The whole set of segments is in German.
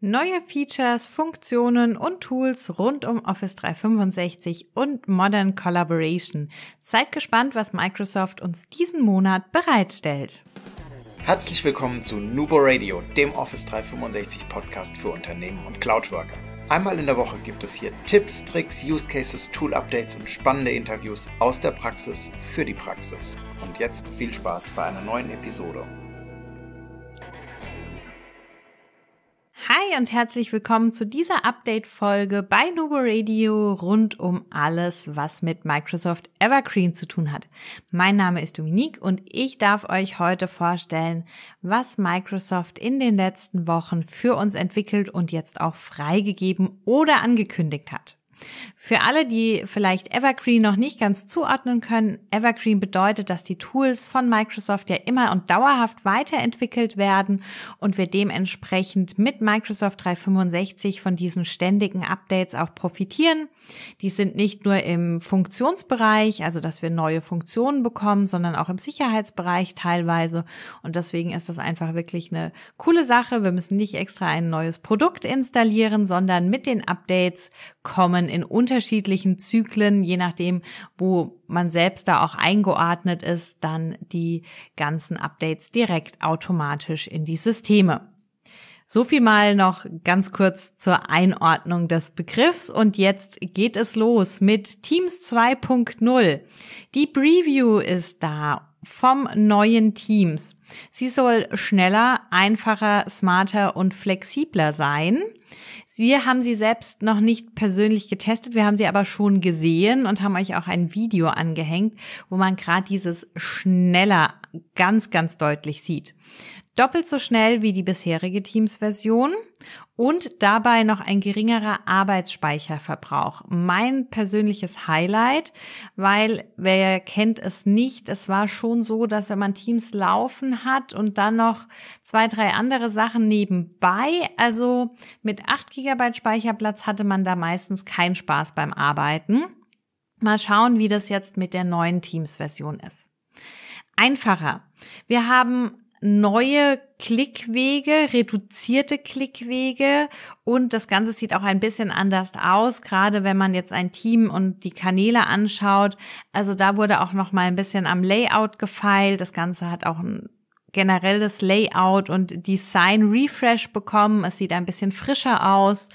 neue Features, Funktionen und Tools rund um Office 365 und Modern Collaboration. Seid gespannt, was Microsoft uns diesen Monat bereitstellt. Herzlich willkommen zu Nubo Radio, dem Office 365 Podcast für Unternehmen und Cloudworker. Einmal in der Woche gibt es hier Tipps, Tricks, Use Cases, Tool Updates und spannende Interviews aus der Praxis für die Praxis. Und jetzt viel Spaß bei einer neuen Episode. Hi und herzlich willkommen zu dieser Update-Folge bei Nubo Radio rund um alles, was mit Microsoft Evergreen zu tun hat. Mein Name ist Dominique und ich darf euch heute vorstellen, was Microsoft in den letzten Wochen für uns entwickelt und jetzt auch freigegeben oder angekündigt hat. Für alle, die vielleicht Evergreen noch nicht ganz zuordnen können, Evergreen bedeutet, dass die Tools von Microsoft ja immer und dauerhaft weiterentwickelt werden und wir dementsprechend mit Microsoft 365 von diesen ständigen Updates auch profitieren. Die sind nicht nur im Funktionsbereich, also dass wir neue Funktionen bekommen, sondern auch im Sicherheitsbereich teilweise. Und deswegen ist das einfach wirklich eine coole Sache. Wir müssen nicht extra ein neues Produkt installieren, sondern mit den Updates kommen in unterschiedlichen Zyklen, je nachdem, wo man selbst da auch eingeordnet ist, dann die ganzen Updates direkt automatisch in die Systeme. So viel mal noch ganz kurz zur Einordnung des Begriffs und jetzt geht es los mit Teams 2.0. Die Preview ist da vom neuen Teams. Sie soll schneller, einfacher, smarter und flexibler sein. Wir haben sie selbst noch nicht persönlich getestet, wir haben sie aber schon gesehen und haben euch auch ein Video angehängt, wo man gerade dieses schneller ganz, ganz deutlich sieht doppelt so schnell wie die bisherige Teams-Version und dabei noch ein geringerer Arbeitsspeicherverbrauch. Mein persönliches Highlight, weil wer kennt es nicht, es war schon so, dass wenn man Teams laufen hat und dann noch zwei, drei andere Sachen nebenbei, also mit 8 GB Speicherplatz hatte man da meistens keinen Spaß beim Arbeiten. Mal schauen, wie das jetzt mit der neuen Teams-Version ist. Einfacher. Wir haben neue Klickwege, reduzierte Klickwege und das Ganze sieht auch ein bisschen anders aus, gerade wenn man jetzt ein Team und die Kanäle anschaut. Also da wurde auch noch mal ein bisschen am Layout gefeilt. Das Ganze hat auch ein generell das Layout und Design Refresh bekommen. Es sieht ein bisschen frischer aus.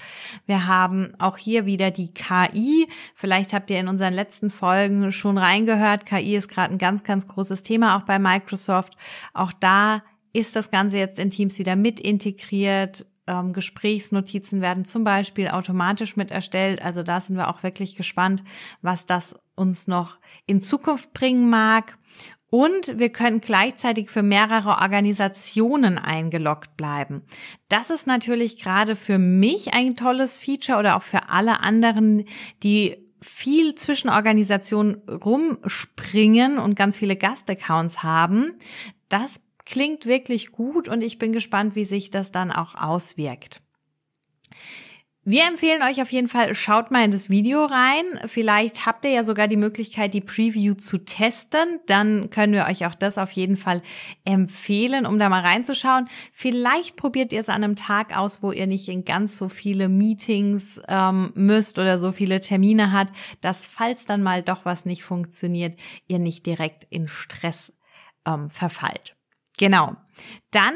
Wir haben auch hier wieder die KI. Vielleicht habt ihr in unseren letzten Folgen schon reingehört. KI ist gerade ein ganz, ganz großes Thema auch bei Microsoft. Auch da ist das Ganze jetzt in Teams wieder mit integriert. Ähm, Gesprächsnotizen werden zum Beispiel automatisch mit erstellt. Also da sind wir auch wirklich gespannt, was das uns noch in Zukunft bringen mag. Und wir können gleichzeitig für mehrere Organisationen eingeloggt bleiben. Das ist natürlich gerade für mich ein tolles Feature oder auch für alle anderen, die viel zwischen Organisationen rumspringen und ganz viele Gastaccounts haben. Das klingt wirklich gut und ich bin gespannt, wie sich das dann auch auswirkt. Wir empfehlen euch auf jeden Fall, schaut mal in das Video rein. Vielleicht habt ihr ja sogar die Möglichkeit, die Preview zu testen. Dann können wir euch auch das auf jeden Fall empfehlen, um da mal reinzuschauen. Vielleicht probiert ihr es an einem Tag aus, wo ihr nicht in ganz so viele Meetings ähm, müsst oder so viele Termine hat, dass falls dann mal doch was nicht funktioniert, ihr nicht direkt in Stress ähm, verfallt. Genau. Dann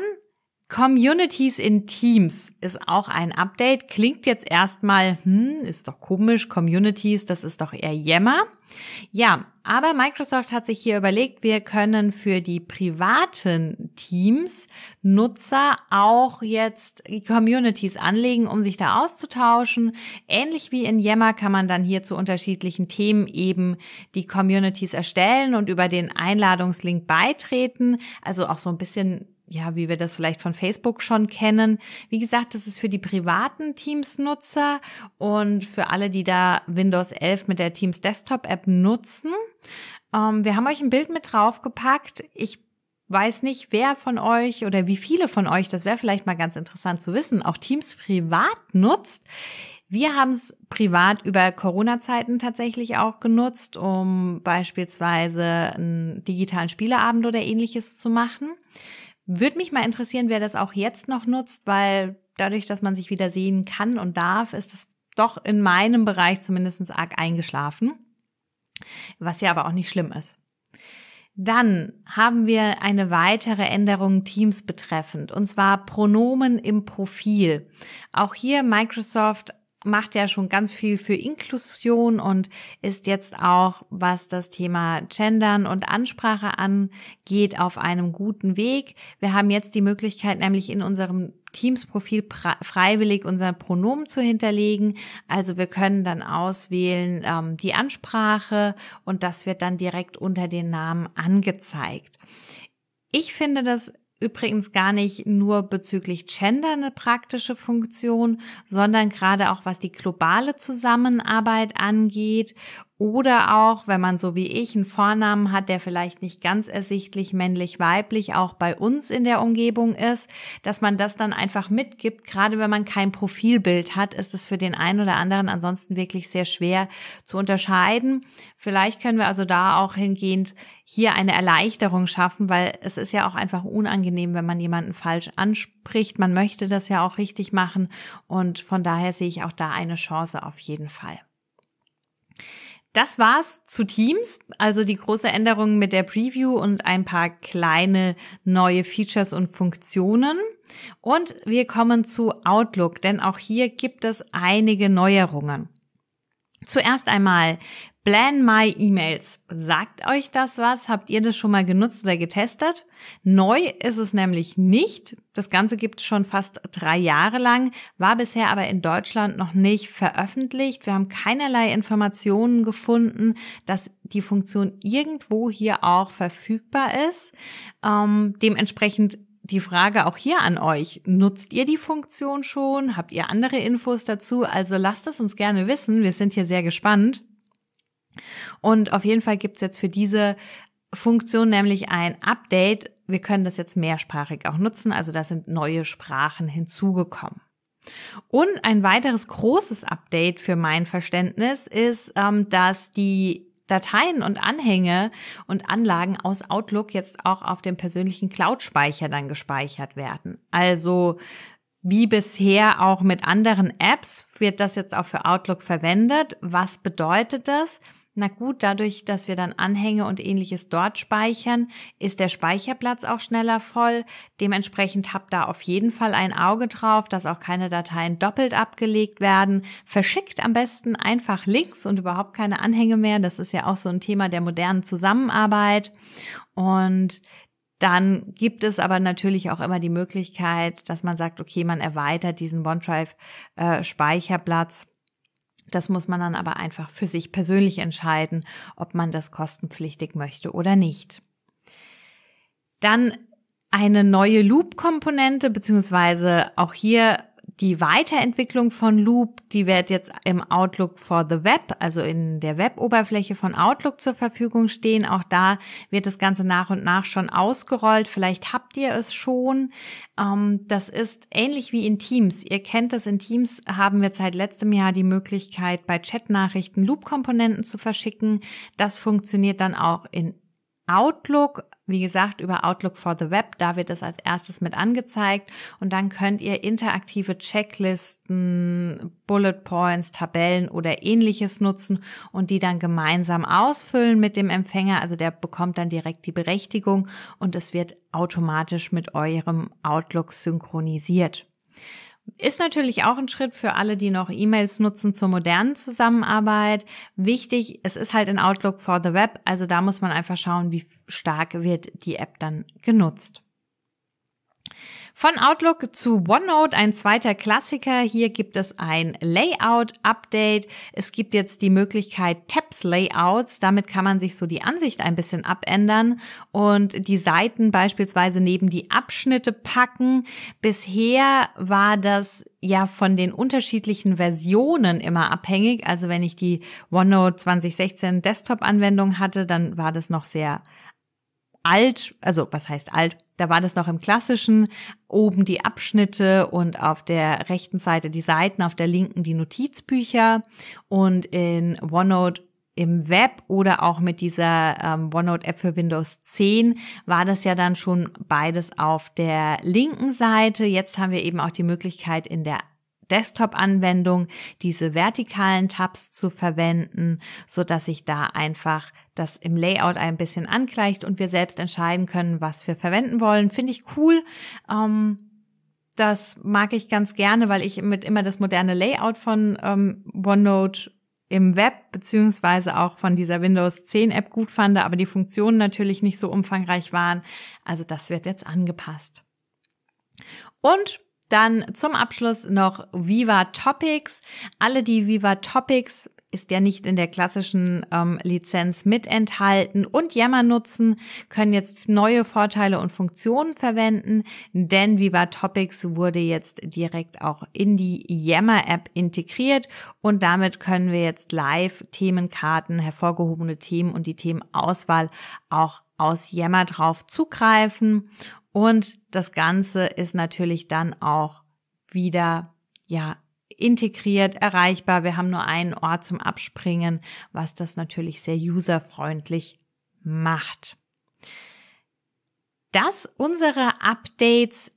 Communities in Teams ist auch ein Update. Klingt jetzt erstmal, hm, ist doch komisch, Communities, das ist doch eher Jämmer. Ja, aber Microsoft hat sich hier überlegt, wir können für die privaten Teams Nutzer auch jetzt Communities anlegen, um sich da auszutauschen. Ähnlich wie in Yammer kann man dann hier zu unterschiedlichen Themen eben die Communities erstellen und über den Einladungslink beitreten. Also auch so ein bisschen ja, wie wir das vielleicht von Facebook schon kennen. Wie gesagt, das ist für die privaten Teams-Nutzer und für alle, die da Windows 11 mit der Teams Desktop-App nutzen. Ähm, wir haben euch ein Bild mit draufgepackt. Ich weiß nicht, wer von euch oder wie viele von euch, das wäre vielleicht mal ganz interessant zu wissen, auch Teams privat nutzt. Wir haben es privat über Corona-Zeiten tatsächlich auch genutzt, um beispielsweise einen digitalen Spieleabend oder ähnliches zu machen. Würde mich mal interessieren, wer das auch jetzt noch nutzt, weil dadurch, dass man sich wieder sehen kann und darf, ist es doch in meinem Bereich zumindest arg eingeschlafen, was ja aber auch nicht schlimm ist. Dann haben wir eine weitere Änderung Teams betreffend, und zwar Pronomen im Profil. Auch hier Microsoft macht ja schon ganz viel für Inklusion und ist jetzt auch, was das Thema Gendern und Ansprache angeht, auf einem guten Weg. Wir haben jetzt die Möglichkeit, nämlich in unserem Teams-Profil freiwillig unser Pronomen zu hinterlegen. Also wir können dann auswählen ähm, die Ansprache und das wird dann direkt unter den Namen angezeigt. Ich finde das übrigens gar nicht nur bezüglich Gender eine praktische Funktion, sondern gerade auch was die globale Zusammenarbeit angeht oder auch, wenn man so wie ich einen Vornamen hat, der vielleicht nicht ganz ersichtlich männlich-weiblich auch bei uns in der Umgebung ist, dass man das dann einfach mitgibt. Gerade wenn man kein Profilbild hat, ist es für den einen oder anderen ansonsten wirklich sehr schwer zu unterscheiden. Vielleicht können wir also da auch hingehend hier eine Erleichterung schaffen, weil es ist ja auch einfach unangenehm, wenn man jemanden falsch anspricht. Man möchte das ja auch richtig machen und von daher sehe ich auch da eine Chance auf jeden Fall. Das war's zu Teams, also die große Änderung mit der Preview und ein paar kleine neue Features und Funktionen. Und wir kommen zu Outlook, denn auch hier gibt es einige Neuerungen. Zuerst einmal Plan My Emails. Sagt euch das was? Habt ihr das schon mal genutzt oder getestet? Neu ist es nämlich nicht. Das Ganze gibt es schon fast drei Jahre lang, war bisher aber in Deutschland noch nicht veröffentlicht. Wir haben keinerlei Informationen gefunden, dass die Funktion irgendwo hier auch verfügbar ist. Ähm, dementsprechend die Frage auch hier an euch. Nutzt ihr die Funktion schon? Habt ihr andere Infos dazu? Also lasst es uns gerne wissen. Wir sind hier sehr gespannt. Und auf jeden Fall gibt es jetzt für diese Funktion nämlich ein Update. Wir können das jetzt mehrsprachig auch nutzen. Also da sind neue Sprachen hinzugekommen. Und ein weiteres großes Update für mein Verständnis ist, ähm, dass die Dateien und Anhänge und Anlagen aus Outlook jetzt auch auf dem persönlichen Cloud-Speicher dann gespeichert werden. Also wie bisher auch mit anderen Apps wird das jetzt auch für Outlook verwendet. Was bedeutet das? Na gut, dadurch, dass wir dann Anhänge und ähnliches dort speichern, ist der Speicherplatz auch schneller voll. Dementsprechend habt da auf jeden Fall ein Auge drauf, dass auch keine Dateien doppelt abgelegt werden. Verschickt am besten einfach Links und überhaupt keine Anhänge mehr. Das ist ja auch so ein Thema der modernen Zusammenarbeit. Und dann gibt es aber natürlich auch immer die Möglichkeit, dass man sagt, okay, man erweitert diesen OneDrive-Speicherplatz. Äh, das muss man dann aber einfach für sich persönlich entscheiden, ob man das kostenpflichtig möchte oder nicht. Dann eine neue Loop-Komponente, beziehungsweise auch hier die Weiterentwicklung von Loop, die wird jetzt im Outlook for the Web, also in der Web-Oberfläche von Outlook zur Verfügung stehen. Auch da wird das Ganze nach und nach schon ausgerollt. Vielleicht habt ihr es schon. Ähm, das ist ähnlich wie in Teams. Ihr kennt es, in Teams haben wir seit letztem Jahr die Möglichkeit, bei Chat-Nachrichten Loop-Komponenten zu verschicken. Das funktioniert dann auch in Outlook wie gesagt, über Outlook for the Web, da wird es als erstes mit angezeigt und dann könnt ihr interaktive Checklisten, Bullet Points, Tabellen oder ähnliches nutzen und die dann gemeinsam ausfüllen mit dem Empfänger. Also der bekommt dann direkt die Berechtigung und es wird automatisch mit eurem Outlook synchronisiert. Ist natürlich auch ein Schritt für alle, die noch E-Mails nutzen zur modernen Zusammenarbeit. Wichtig, es ist halt in Outlook for the Web, also da muss man einfach schauen, wie stark wird die App dann genutzt. Von Outlook zu OneNote, ein zweiter Klassiker. Hier gibt es ein Layout-Update. Es gibt jetzt die Möglichkeit Tabs-Layouts. Damit kann man sich so die Ansicht ein bisschen abändern und die Seiten beispielsweise neben die Abschnitte packen. Bisher war das ja von den unterschiedlichen Versionen immer abhängig. Also wenn ich die OneNote 2016 Desktop-Anwendung hatte, dann war das noch sehr alt, also was heißt alt? Da war das noch im klassischen, oben die Abschnitte und auf der rechten Seite die Seiten, auf der linken die Notizbücher und in OneNote im Web oder auch mit dieser ähm, OneNote-App für Windows 10 war das ja dann schon beides auf der linken Seite. Jetzt haben wir eben auch die Möglichkeit in der Desktop-Anwendung diese vertikalen Tabs zu verwenden, so dass sich da einfach das im Layout ein bisschen angleicht und wir selbst entscheiden können, was wir verwenden wollen. Finde ich cool. Ähm, das mag ich ganz gerne, weil ich mit immer das moderne Layout von ähm, OneNote im Web beziehungsweise auch von dieser Windows 10 App gut fand, aber die Funktionen natürlich nicht so umfangreich waren. Also das wird jetzt angepasst. Und dann zum Abschluss noch Viva Topics. Alle, die Viva Topics ist ja nicht in der klassischen ähm, Lizenz mit enthalten und Yammer nutzen, können jetzt neue Vorteile und Funktionen verwenden, denn Viva Topics wurde jetzt direkt auch in die Yammer App integriert und damit können wir jetzt live Themenkarten, hervorgehobene Themen und die Themenauswahl auch aus Yammer drauf zugreifen und das Ganze ist natürlich dann auch wieder, ja, integriert, erreichbar. Wir haben nur einen Ort zum Abspringen, was das natürlich sehr userfreundlich macht. Das unsere Updates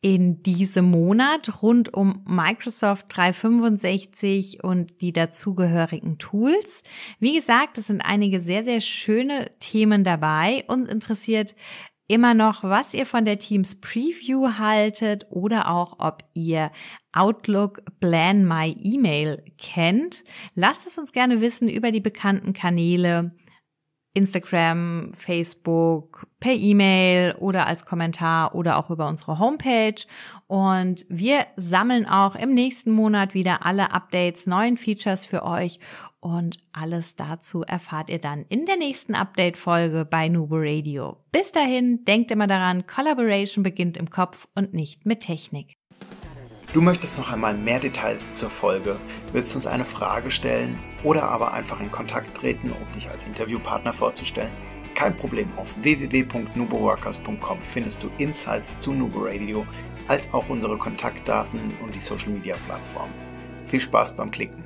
in diesem Monat rund um Microsoft 365 und die dazugehörigen Tools. Wie gesagt, es sind einige sehr, sehr schöne Themen dabei. Uns interessiert immer noch, was ihr von der Teams Preview haltet oder auch, ob ihr Outlook Plan My Email kennt. Lasst es uns gerne wissen über die bekannten Kanäle Instagram, Facebook, per E-Mail oder als Kommentar oder auch über unsere Homepage. Und wir sammeln auch im nächsten Monat wieder alle Updates, neuen Features für euch. Und alles dazu erfahrt ihr dann in der nächsten Update-Folge bei Nubo Radio. Bis dahin, denkt immer daran, Collaboration beginnt im Kopf und nicht mit Technik. Du möchtest noch einmal mehr Details zur Folge, willst uns eine Frage stellen oder aber einfach in Kontakt treten, um dich als Interviewpartner vorzustellen? Kein Problem, auf www.nuboworkers.com findest du Insights zu Nubo Radio, als auch unsere Kontaktdaten und die Social Media Plattform. Viel Spaß beim Klicken!